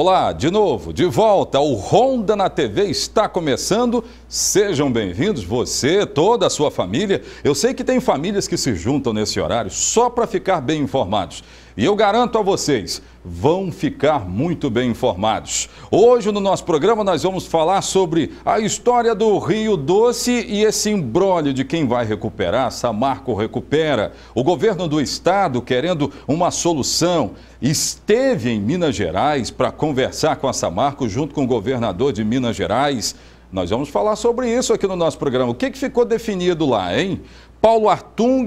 Olá, de novo, de volta, o Ronda na TV está começando. Sejam bem-vindos, você, toda a sua família. Eu sei que tem famílias que se juntam nesse horário só para ficar bem informados. E eu garanto a vocês, vão ficar muito bem informados. Hoje no nosso programa nós vamos falar sobre a história do Rio Doce e esse embrólio de quem vai recuperar, Samarco recupera. O governo do estado querendo uma solução esteve em Minas Gerais para conversar com a Samarco junto com o governador de Minas Gerais. Nós vamos falar sobre isso aqui no nosso programa. O que, que ficou definido lá, hein? Paulo Artung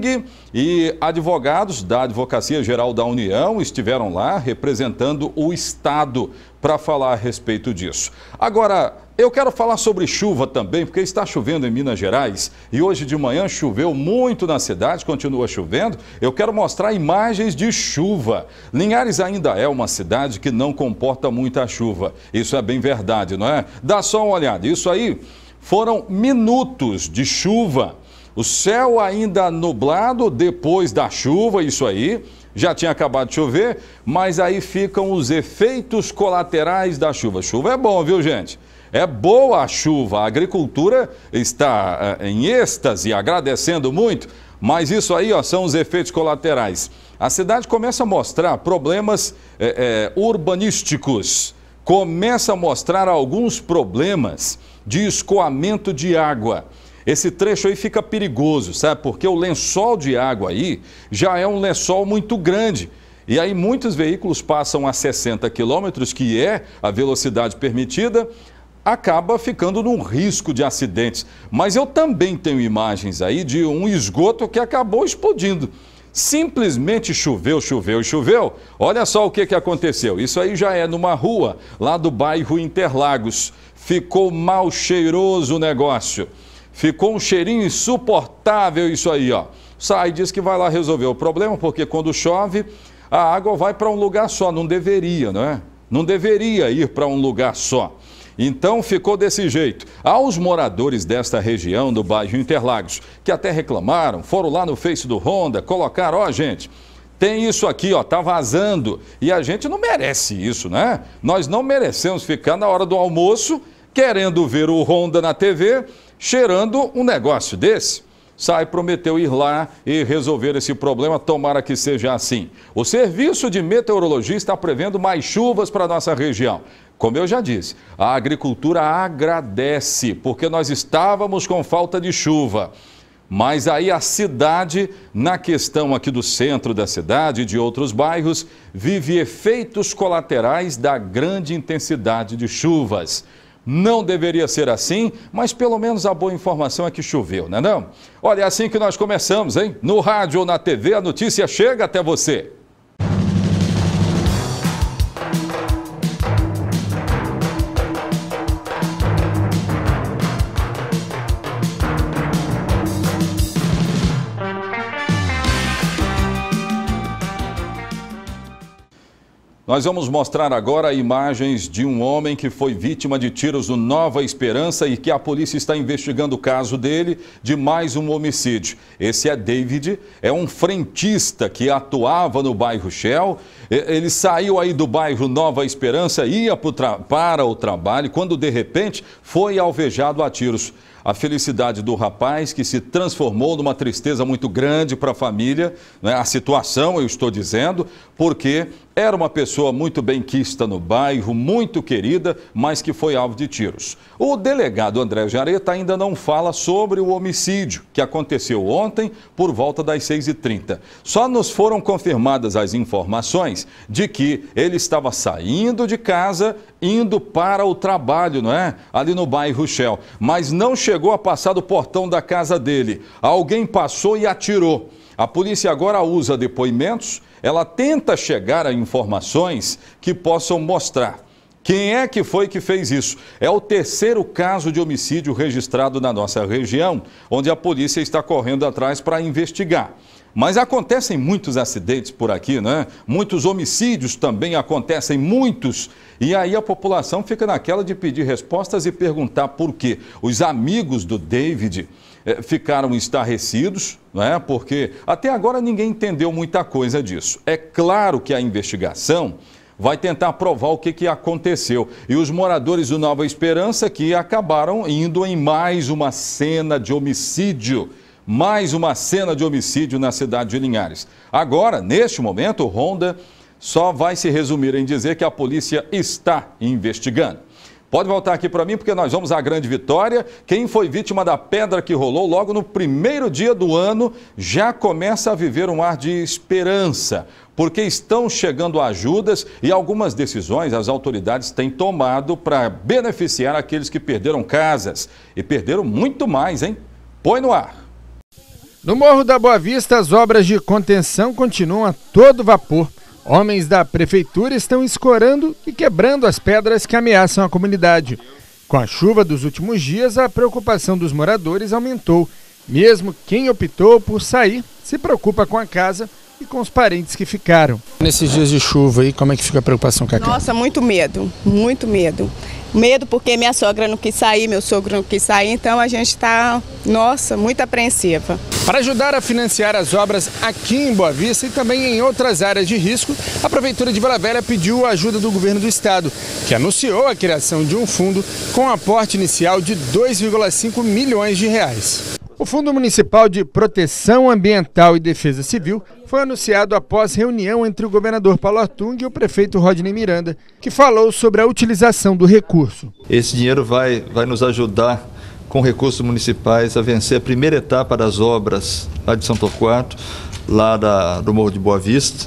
e advogados da Advocacia Geral da União estiveram lá representando o Estado para falar a respeito disso. Agora, eu quero falar sobre chuva também, porque está chovendo em Minas Gerais e hoje de manhã choveu muito na cidade, continua chovendo. Eu quero mostrar imagens de chuva. Linhares ainda é uma cidade que não comporta muita chuva. Isso é bem verdade, não é? Dá só uma olhada. Isso aí foram minutos de chuva o céu ainda nublado depois da chuva, isso aí. Já tinha acabado de chover, mas aí ficam os efeitos colaterais da chuva. Chuva é bom, viu, gente? É boa a chuva. A agricultura está eh, em êxtase, agradecendo muito. Mas isso aí ó, são os efeitos colaterais. A cidade começa a mostrar problemas é, é, urbanísticos, começa a mostrar alguns problemas de escoamento de água. Esse trecho aí fica perigoso, sabe? Porque o lençol de água aí já é um lençol muito grande. E aí muitos veículos passam a 60 quilômetros, que é a velocidade permitida, acaba ficando num risco de acidentes. Mas eu também tenho imagens aí de um esgoto que acabou explodindo. Simplesmente choveu, choveu e choveu. Olha só o que, que aconteceu. Isso aí já é numa rua lá do bairro Interlagos. Ficou mal cheiroso o negócio. Ficou um cheirinho insuportável isso aí, ó. Sai e diz que vai lá resolver o problema, porque quando chove, a água vai para um lugar só, não deveria, não é? Não deveria ir para um lugar só. Então ficou desse jeito. Aos moradores desta região do bairro Interlagos, que até reclamaram, foram lá no Face do Honda, colocaram, ó, oh, gente, tem isso aqui, ó, tá vazando. E a gente não merece isso, né? Nós não merecemos ficar na hora do almoço querendo ver o Honda na TV cheirando um negócio desse. Sai prometeu ir lá e resolver esse problema, tomara que seja assim. O serviço de meteorologia está prevendo mais chuvas para nossa região. Como eu já disse, a agricultura agradece, porque nós estávamos com falta de chuva. Mas aí a cidade, na questão aqui do centro da cidade e de outros bairros, vive efeitos colaterais da grande intensidade de chuvas. Não deveria ser assim, mas pelo menos a boa informação é que choveu, não é não? Olha, é assim que nós começamos, hein? No rádio ou na TV, a notícia chega até você. Nós vamos mostrar agora imagens de um homem que foi vítima de tiros no Nova Esperança e que a polícia está investigando o caso dele de mais um homicídio. Esse é David, é um frentista que atuava no bairro Shell. Ele saiu aí do bairro Nova Esperança, ia para o trabalho, quando de repente foi alvejado a tiros a felicidade do rapaz que se transformou numa tristeza muito grande para a família, né? a situação, eu estou dizendo, porque era uma pessoa muito bem quista no bairro, muito querida, mas que foi alvo de tiros. O delegado André Jareta ainda não fala sobre o homicídio que aconteceu ontem por volta das 6h30. Só nos foram confirmadas as informações de que ele estava saindo de casa, indo para o trabalho, não é? Ali no bairro Shell, mas não chegou chegou a passar do portão da casa dele. Alguém passou e atirou. A polícia agora usa depoimentos, ela tenta chegar a informações que possam mostrar. Quem é que foi que fez isso? É o terceiro caso de homicídio registrado na nossa região, onde a polícia está correndo atrás para investigar. Mas acontecem muitos acidentes por aqui, né? Muitos homicídios também acontecem, muitos. E aí a população fica naquela de pedir respostas e perguntar por quê. Os amigos do David eh, ficaram estarrecidos, né? Porque até agora ninguém entendeu muita coisa disso. É claro que a investigação vai tentar provar o que, que aconteceu. E os moradores do Nova Esperança que acabaram indo em mais uma cena de homicídio mais uma cena de homicídio na cidade de Linhares. Agora, neste momento, Ronda só vai se resumir em dizer que a polícia está investigando. Pode voltar aqui para mim, porque nós vamos à grande vitória. Quem foi vítima da pedra que rolou logo no primeiro dia do ano já começa a viver um ar de esperança, porque estão chegando ajudas e algumas decisões as autoridades têm tomado para beneficiar aqueles que perderam casas. E perderam muito mais, hein? Põe no ar. No Morro da Boa Vista, as obras de contenção continuam a todo vapor. Homens da prefeitura estão escorando e quebrando as pedras que ameaçam a comunidade. Com a chuva dos últimos dias, a preocupação dos moradores aumentou. Mesmo quem optou por sair se preocupa com a casa e com os parentes que ficaram. Nesses dias de chuva aí, como é que fica a preocupação com a casa? Nossa, muito medo, muito medo. Medo porque minha sogra não quis sair, meu sogro não quis sair, então a gente está, nossa, muito apreensiva. Para ajudar a financiar as obras aqui em Boa Vista e também em outras áreas de risco, a Prefeitura de Vila Velha pediu a ajuda do governo do estado, que anunciou a criação de um fundo com aporte inicial de 2,5 milhões de reais. O Fundo Municipal de Proteção Ambiental e Defesa Civil foi anunciado após reunião entre o governador Paulo Artung e o prefeito Rodney Miranda, que falou sobre a utilização do recurso. Esse dinheiro vai, vai nos ajudar com recursos municipais a vencer a primeira etapa das obras lá de São Torquato, lá da, do Morro de Boa Vista.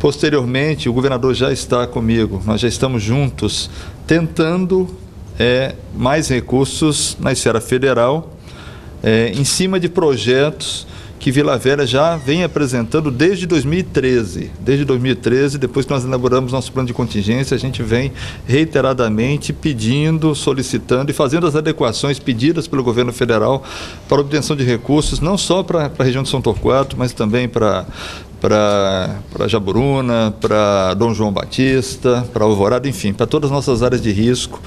Posteriormente, o governador já está comigo, nós já estamos juntos tentando é, mais recursos na esfera federal, é, em cima de projetos que Vila Velha já vem apresentando desde 2013. Desde 2013, depois que nós elaboramos nosso plano de contingência, a gente vem reiteradamente pedindo, solicitando e fazendo as adequações pedidas pelo governo federal para obtenção de recursos, não só para, para a região de São Torquato, mas também para para Jaburuna, para Dom João Batista, para Alvorada, enfim, para todas as nossas áreas de risco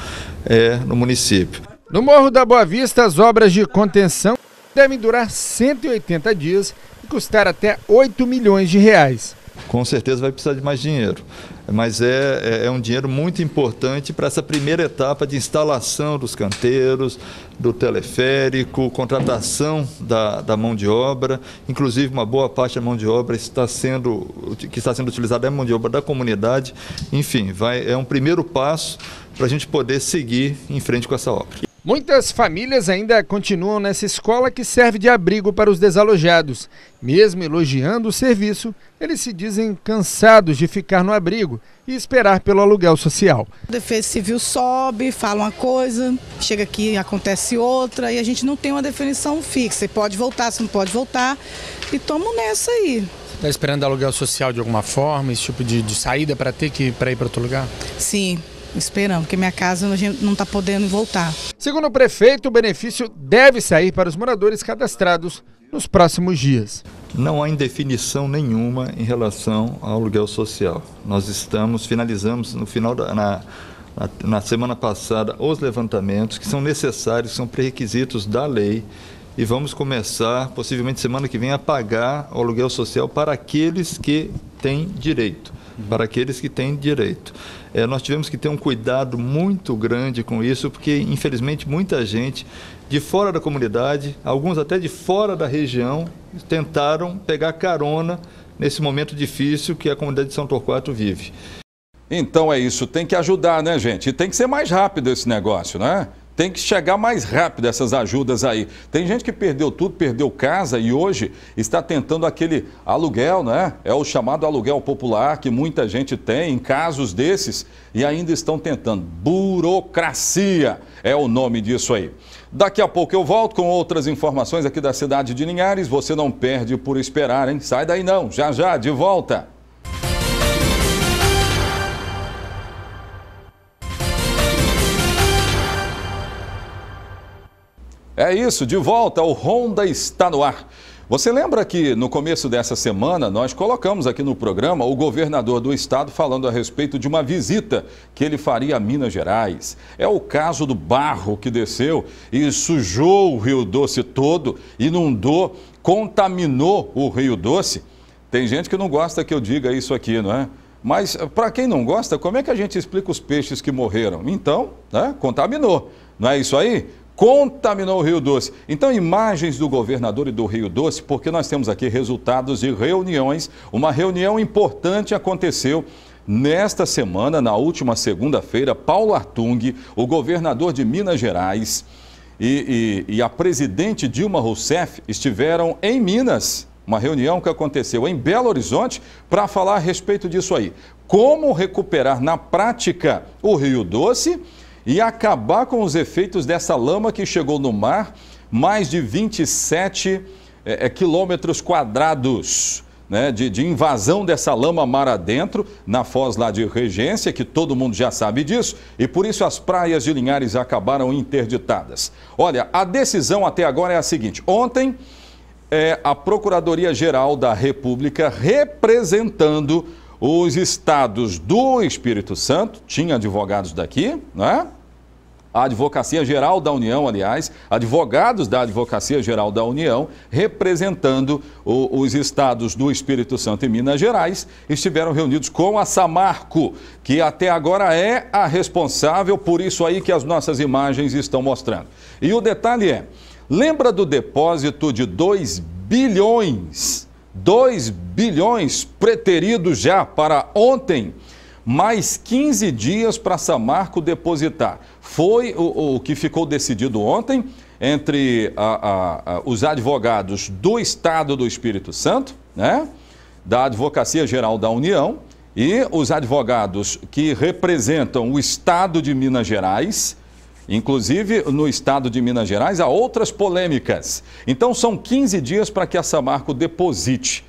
é, no município. No Morro da Boa Vista, as obras de contenção devem durar 180 dias e custar até 8 milhões de reais. Com certeza vai precisar de mais dinheiro, mas é, é, é um dinheiro muito importante para essa primeira etapa de instalação dos canteiros, do teleférico, contratação da, da mão de obra. Inclusive, uma boa parte da mão de obra está sendo, que está sendo utilizada é mão de obra da comunidade. Enfim, vai, é um primeiro passo para a gente poder seguir em frente com essa obra. Muitas famílias ainda continuam nessa escola que serve de abrigo para os desalojados. Mesmo elogiando o serviço, eles se dizem cansados de ficar no abrigo e esperar pelo aluguel social. A defesa civil sobe, fala uma coisa, chega aqui acontece outra e a gente não tem uma definição fixa. Você pode voltar, se não pode voltar e toma nessa aí. Está esperando aluguel social de alguma forma, esse tipo de, de saída para ter que para ir para outro lugar? Sim, esperando, porque minha casa a gente não está podendo voltar. Segundo o prefeito, o benefício deve sair para os moradores cadastrados nos próximos dias. Não há indefinição nenhuma em relação ao aluguel social. Nós estamos, finalizamos no final da. Na, na semana passada os levantamentos que são necessários, são pré-requisitos da lei. E vamos começar, possivelmente semana que vem, a pagar o aluguel social para aqueles que têm direito para aqueles que têm direito. É, nós tivemos que ter um cuidado muito grande com isso, porque infelizmente muita gente de fora da comunidade, alguns até de fora da região, tentaram pegar carona nesse momento difícil que a comunidade de São Torquato vive. Então é isso, tem que ajudar, né, gente? E tem que ser mais rápido esse negócio, né? Tem que chegar mais rápido essas ajudas aí. Tem gente que perdeu tudo, perdeu casa e hoje está tentando aquele aluguel, né? É o chamado aluguel popular que muita gente tem em casos desses e ainda estão tentando. Burocracia é o nome disso aí. Daqui a pouco eu volto com outras informações aqui da cidade de Linhares. Você não perde por esperar, hein? Sai daí não. Já já, de volta. É isso, de volta, o Honda está no ar. Você lembra que no começo dessa semana nós colocamos aqui no programa o governador do estado falando a respeito de uma visita que ele faria a Minas Gerais. É o caso do barro que desceu e sujou o Rio Doce todo, inundou, contaminou o Rio Doce. Tem gente que não gosta que eu diga isso aqui, não é? Mas eh, para quem não gosta, como é que a gente explica os peixes que morreram? Então, né, contaminou. Não é isso aí? contaminou o Rio Doce. Então, imagens do governador e do Rio Doce, porque nós temos aqui resultados de reuniões. Uma reunião importante aconteceu Nesta semana, na última segunda-feira, Paulo Artung, o governador de Minas Gerais e, e, e, a presidente Dilma Rousseff estiveram em Minas, uma reunião que aconteceu em Belo Horizonte, para falar a respeito disso aí. Como recuperar na prática o Rio Doce e acabar com os efeitos dessa lama que chegou no mar, mais de 27 é, eh, eh, quilômetros quadrados. Né, de, de, invasão dessa lama mar adentro, na foz lá de Regência, que todo mundo já sabe disso, e por isso as praias de Linhares acabaram interditadas. Olha, a decisão até agora é a seguinte: ontem, é, a Procuradoria-Geral da República, representando os estados do Espírito Santo, tinha advogados daqui, né? a Advocacia Geral da União, aliás, advogados da Advocacia Geral da União, representando o, os estados do Espírito Santo e Minas Gerais, estiveram reunidos com a Samarco, que até agora é a responsável por isso aí que as nossas imagens estão mostrando. E o detalhe é, lembra do depósito de 2 bilhões, 2 bilhões preterido já para ontem? mais 15 dias para Samarco depositar. Foi o, o, que ficou decidido ontem entre a, a, a, os advogados do Estado do Espírito Santo, né? da Advocacia Geral da União, e os advogados que representam o Estado de Minas Gerais. Inclusive, no estado de Minas Gerais, há outras polêmicas. Então, são 15 dias para que a Samarco deposite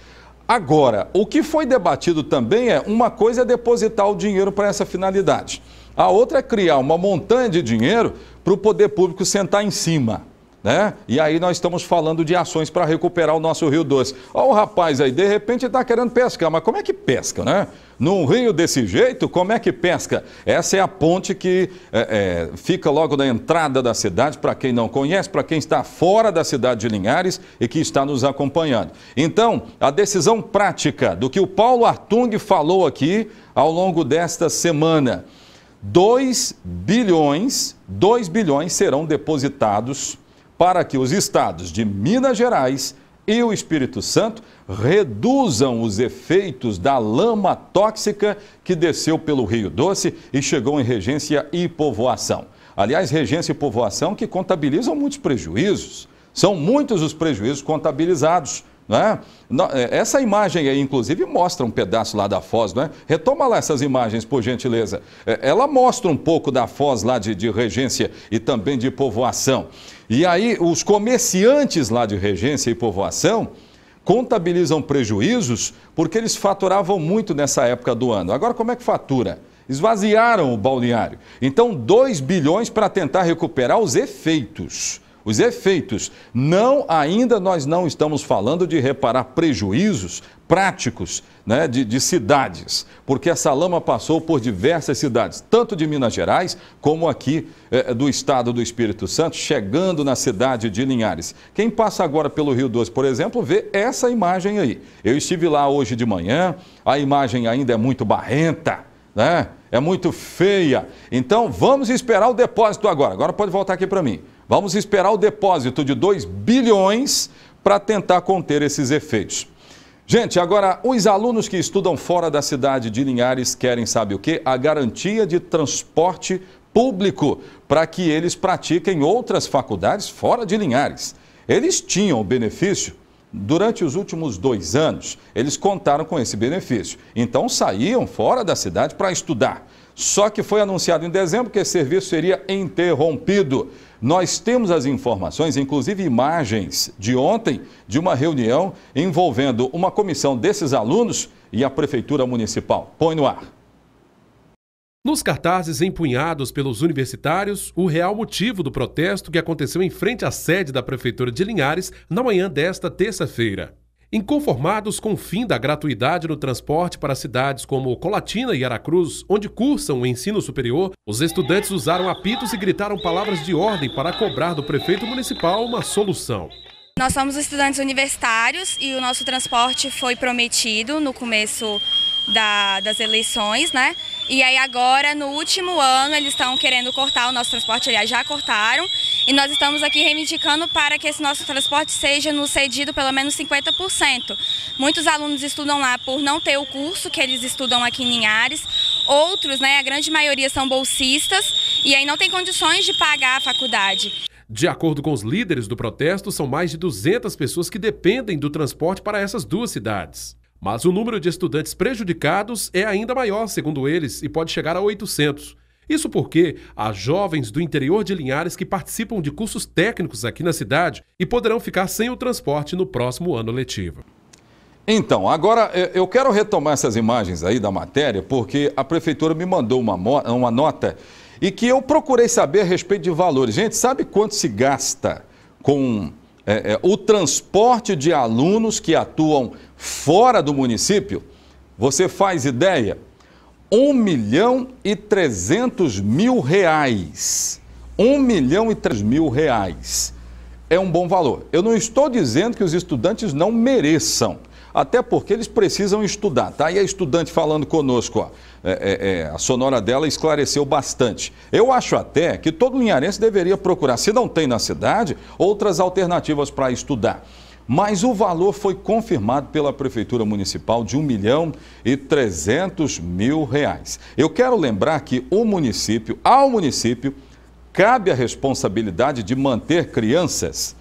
Agora, o que foi debatido também é uma coisa é depositar o dinheiro para essa finalidade. A outra é criar uma montanha de dinheiro para o poder público sentar em cima né? E aí nós estamos falando de ações para recuperar o nosso Rio Doce. Olha o rapaz aí, de repente está querendo pescar, mas como é que pesca, né? Num rio desse jeito, como é que pesca? Essa é a ponte que é, é, fica logo na entrada da cidade, para quem não conhece, para quem está fora da cidade de Linhares e que está nos acompanhando. Então, a decisão prática do que o Paulo Artung falou aqui ao longo desta semana. 2 bilhões, 2 bilhões serão depositados para que os estados de Minas Gerais e o Espírito Santo reduzam os efeitos da lama tóxica que desceu pelo Rio Doce e chegou em Regência e Povoação. Aliás, Regência e Povoação que contabilizam muitos prejuízos. São muitos os prejuízos contabilizados. Né? É, essa imagem aí, inclusive, mostra um pedaço lá da Foz, não é? Retoma lá essas imagens, por gentileza. É, ela mostra um pouco da Foz lá de, de Regência e também de povoação. E aí, os comerciantes lá de Regência e povoação contabilizam prejuízos porque eles faturavam muito nessa época do ano. Agora, como é que fatura? Esvaziaram o balneário. Então, 2 bilhões para tentar recuperar os efeitos os efeitos. Não, ainda nós não estamos falando de reparar prejuízos práticos né, de, de cidades, porque essa lama passou por diversas cidades, tanto de Minas Gerais como aqui eh, do estado do Espírito Santo, chegando na cidade de Linhares. Quem passa agora pelo Rio Doce, por exemplo, vê essa imagem aí. Eu estive lá hoje de manhã, a imagem ainda é muito barrenta, né? É muito feia. Então vamos esperar o depósito agora. Agora pode voltar aqui para mim. Vamos esperar o depósito de 2 bilhões para tentar conter esses efeitos. Gente, agora, os alunos que estudam fora da cidade de Linhares querem, sabe o quê? A garantia de transporte público para que eles pratiquem outras faculdades fora de Linhares. Eles tinham o benefício durante os últimos dois anos, eles contaram com esse benefício. Então, saíam fora da cidade para estudar. Só que foi anunciado em dezembro que esse serviço seria interrompido. Nós temos as informações, inclusive imagens de ontem, de uma reunião envolvendo uma comissão desses alunos e a Prefeitura Municipal. Põe no ar. Nos cartazes empunhados pelos universitários, o real motivo do protesto que aconteceu em frente à sede da Prefeitura de Linhares na manhã desta terça-feira. Inconformados com o fim da gratuidade no transporte para cidades como Colatina e Aracruz, onde cursam o ensino superior, os estudantes usaram apitos e gritaram palavras de ordem para cobrar do prefeito municipal uma solução. Nós somos estudantes universitários e o nosso transporte foi prometido no começo da, das eleições, né? E aí agora, no último ano, eles estão querendo cortar o nosso transporte, aliás, já cortaram. E nós estamos aqui reivindicando para que esse nosso transporte seja nos cedido pelo menos 50%. Muitos alunos estudam lá por não ter o curso que eles estudam aqui em Linhares. Outros, né, a grande maioria são bolsistas e aí não tem condições de pagar a faculdade. De acordo com os líderes do protesto, são mais de 200 pessoas que dependem do transporte para essas duas cidades. Mas o número de estudantes prejudicados é ainda maior, segundo eles, e pode chegar a 800. Isso porque há jovens do interior de Linhares que participam de cursos técnicos aqui na cidade e poderão ficar sem o transporte no próximo ano letivo. Então, agora eu quero retomar essas imagens aí da matéria, porque a prefeitura me mandou uma, uma nota e que eu procurei saber a respeito de valores. Gente, sabe quanto se gasta com é, é, o transporte de alunos que atuam fora do município, você faz ideia? 1 milhão e 300 mil reais. 1 milhão e 3 mil reais. É um bom valor. Eu não estou dizendo que os estudantes não mereçam, até porque eles precisam estudar, tá? E a estudante falando conosco, ó, é, é, é, a sonora dela esclareceu bastante. Eu acho até que todo linharense deveria procurar, se não tem na cidade, outras alternativas para estudar mas o valor foi confirmado pela Prefeitura Municipal de 1 milhão e 300 mil reais. Eu quero lembrar que o município, ao município, cabe a responsabilidade de manter crianças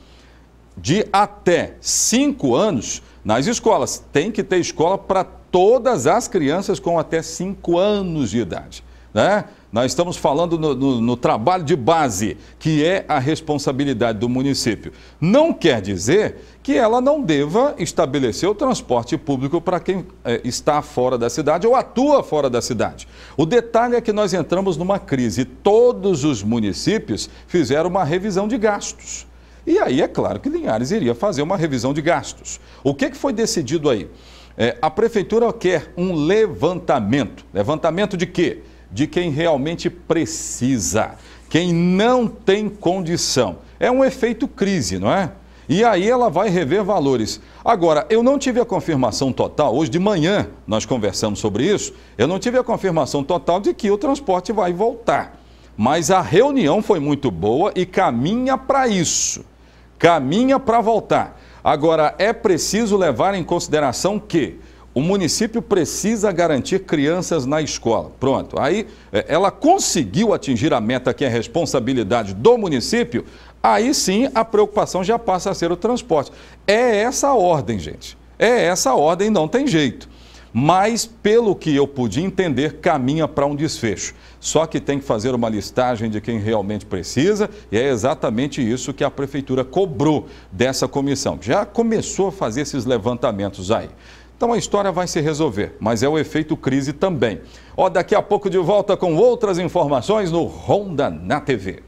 de até 5 anos nas escolas. Tem que ter escola para todas as crianças com até 5 anos de idade. Né? Nós estamos falando no, no, no, trabalho de base, que é a responsabilidade do município. Não quer dizer que ela não deva estabelecer o transporte público para quem é, está fora da cidade ou atua fora da cidade. O detalhe é que nós entramos numa crise. Todos os municípios fizeram uma revisão de gastos. E aí é claro que Linhares iria fazer uma revisão de gastos. O que, que foi decidido aí? É, a prefeitura quer um levantamento. Levantamento de quê? De quem realmente precisa, quem não tem condição. É um efeito crise, não é? E aí ela vai rever valores. Agora, eu não tive a confirmação total, hoje de manhã nós conversamos sobre isso, eu não tive a confirmação total de que o transporte vai voltar. Mas a reunião foi muito boa e caminha para isso caminha para voltar. Agora, é preciso levar em consideração que o município precisa garantir crianças na escola. Pronto. Aí é, ela conseguiu atingir a meta que é responsabilidade do município, aí sim a preocupação já passa a ser o transporte. É essa a ordem, gente. É essa a ordem, não tem jeito mas, pelo que eu pude entender, caminha para um desfecho. Só que tem que fazer uma listagem de quem realmente precisa, e é exatamente isso que a prefeitura cobrou dessa comissão. Já começou a fazer esses levantamentos aí. Então a história vai se resolver, mas é o efeito crise também. Ó, daqui a pouco de volta com outras informações no Ronda na TV.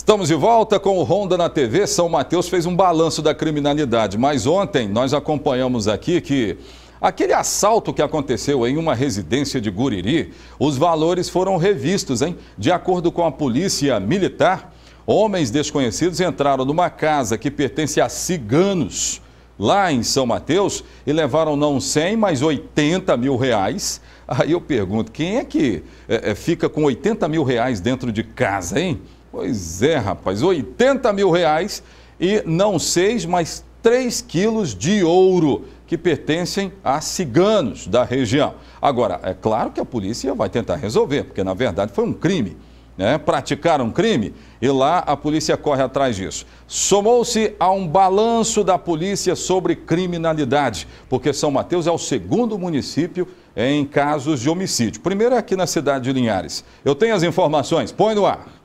Estamos de volta com o Ronda na TV. São Mateus fez um balanço da criminalidade, mas ontem nós acompanhamos aqui que aquele assalto que aconteceu em uma residência de Guriri, os valores foram revistos, hein? De acordo com a polícia militar, homens desconhecidos entraram numa casa que pertence a ciganos lá em São Mateus e levaram não 100, mas 80 mil reais. Aí eu pergunto, quem é que é, é fica com 80 mil reais dentro de casa, hein? Pois é, rapaz, 80 mil reais e não seis, mas 3 quilos de ouro que pertencem a ciganos da região. Agora, é claro que a polícia vai tentar resolver, porque na verdade foi um crime. Né? Praticaram um crime e lá a polícia corre atrás disso. Somou-se a um balanço da polícia sobre criminalidade, porque São Mateus é o segundo município em casos de homicídio. Primeiro é aqui na cidade de Linhares. Eu tenho as informações, põe no ar.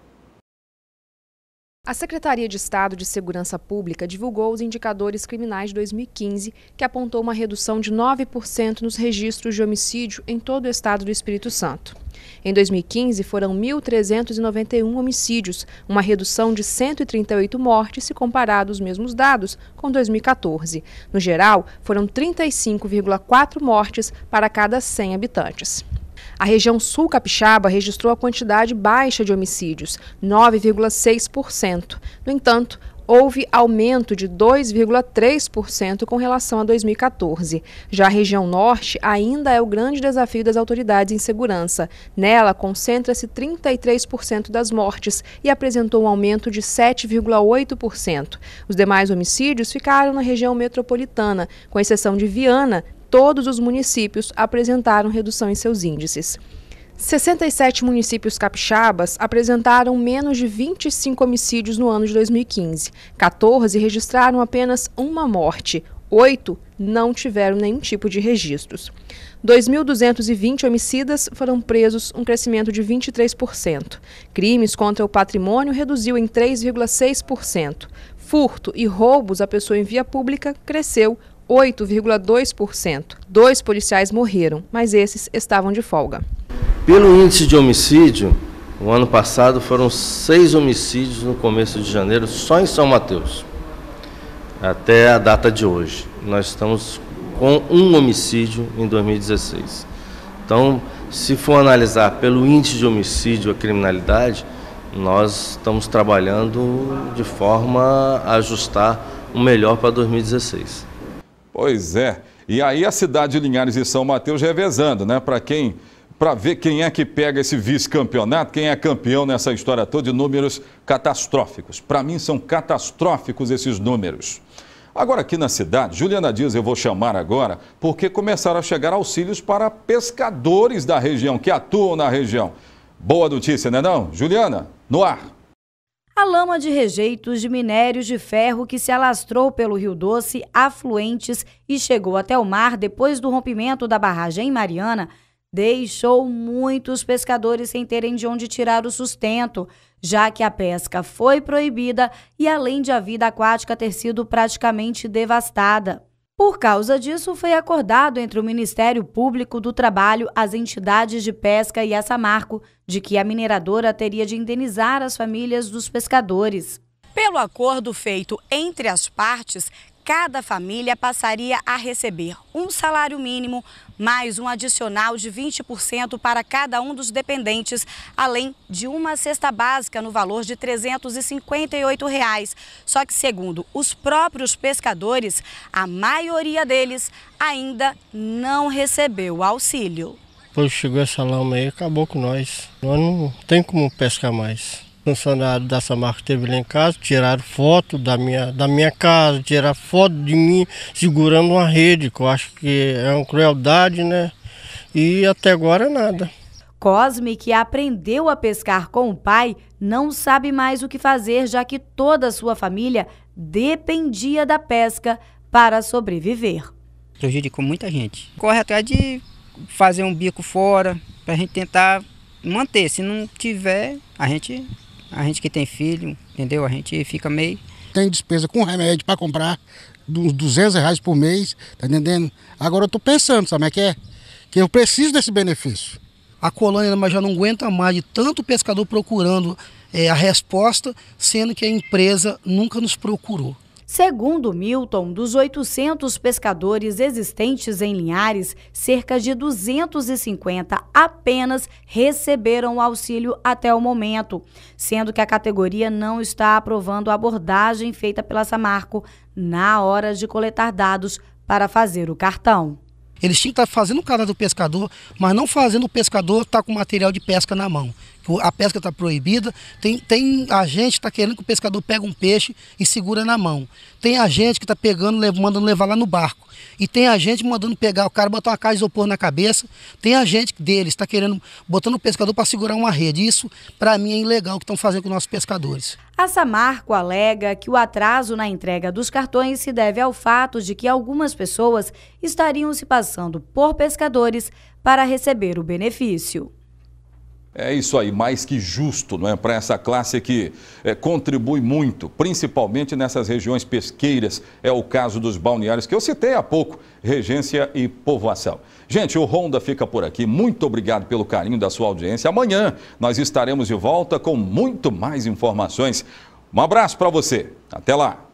A Secretaria de Estado de Segurança Pública divulgou os indicadores criminais de 2015, que apontou uma redução de 9% nos registros de homicídio em todo o estado do Espírito Santo. Em 2015, foram 1.391 homicídios, uma redução de 138 mortes se comparado os mesmos dados com 2014. No geral, foram 35,4 mortes para cada 100 habitantes. A região sul capixaba registrou a quantidade baixa de homicídios, 9,6%. No entanto, houve aumento de 2,3% com relação a 2014. Já a região norte ainda é o grande desafio das autoridades em segurança. Nela concentra-se 33% das mortes e apresentou um aumento de 7,8%. Os demais homicídios ficaram na região metropolitana, com exceção de Viana, todos os municípios apresentaram redução em seus índices. 67 municípios capixabas apresentaram menos de 25 homicídios no ano de 2015. 14 registraram apenas uma morte. Oito não tiveram nenhum tipo de registros. 2.220 homicidas foram presos, um crescimento de 23%. Crimes contra o patrimônio reduziu em 3,6%. Furto e roubos à pessoa em via pública cresceu 8,2%. Dois policiais morreram, mas esses estavam de folga. Pelo índice de homicídio, o ano passado foram seis homicídios no começo de janeiro só em São Mateus, até a data de hoje. Nós estamos com um homicídio em 2016. Então, se for analisar pelo índice de homicídio a criminalidade, nós estamos trabalhando de forma a ajustar o melhor para 2016. Pois é. E aí a cidade de Linhares e São Mateus revezando, né? Para quem para ver quem é que pega esse vice-campeonato, quem é campeão nessa história toda de números catastróficos. Para mim são catastróficos esses números. Agora aqui na cidade, Juliana Dias eu vou chamar agora, porque começaram a chegar auxílios para pescadores da região, que atuam na região. Boa notícia, né não? Juliana, no ar. A lama de rejeitos de minérios de ferro que se alastrou pelo Rio Doce, afluentes e chegou até o mar depois do rompimento da barragem Mariana deixou muitos pescadores sem terem de onde tirar o sustento, já que a pesca foi proibida e além de a vida aquática ter sido praticamente devastada. Por causa disso, foi acordado entre o Ministério Público do Trabalho, as entidades de pesca e a Samarco de que a mineradora teria de indenizar as famílias dos pescadores. Pelo acordo feito entre as partes, cada família passaria a receber um salário mínimo, mais um adicional de 20% para cada um dos dependentes, além de uma cesta básica no valor de R$ 358. Reais. Só que, segundo os próprios pescadores, a maioria deles ainda não recebeu o auxílio. Depois chegou essa lama aí, acabou com nós. Nós não tem como pescar mais funcionário da Samarco esteve lá em casa, tiraram foto da minha, da minha casa, tiraram foto de mim segurando uma rede, que eu acho que é uma crueldade, né? E até agora nada. Cosme, que aprendeu a pescar com o pai, não sabe mais o que fazer, já que toda a sua família dependia da pesca para sobreviver. Prejudicou muita gente. Corre atrás de fazer um bico fora, para a gente tentar manter. Se não tiver, a gente a gente que tem filho, entendeu? A gente fica meio. Tem despesa com remédio para comprar, uns 200 reais por mês, tá entendendo? Agora eu tô pensando, sabe é que é? Que eu preciso desse benefício. A colônia mas já não aguenta mais de tanto pescador procurando é, a resposta, sendo que a empresa nunca nos procurou. Segundo Milton, dos 800 pescadores existentes em Linhares, cerca de 250 apenas receberam o auxílio até o momento, sendo que a categoria não está aprovando a abordagem feita pela Samarco na hora de coletar dados para fazer o cartão. Eles tinham que estar tá fazendo o cara do pescador, mas não fazendo o pescador estar tá com material de pesca na mão a pesca está proibida. Tem, tem a gente que está querendo que o pescador pegue um peixe e segura na mão. Tem a gente que está pegando, mandando levar lá no barco. E tem a gente mandando pegar, o cara botar uma caixa de isopor na cabeça. Tem a gente deles está querendo, botando o pescador para segurar uma rede. Isso, para mim, é ilegal o que estão fazendo com nossos pescadores. A Samarco alega que o atraso na entrega dos cartões se deve ao fato de que algumas pessoas estariam se passando por pescadores para receber o benefício. É isso aí, mais que justo, não é? Para essa classe que é, contribui muito, principalmente nessas regiões pesqueiras. É o caso dos balneários que eu citei há pouco, Regência e Povoação. Gente, o Ronda fica por aqui. Muito obrigado pelo carinho da sua audiência. Amanhã nós estaremos de volta com muito mais informações. Um abraço para você. Até lá.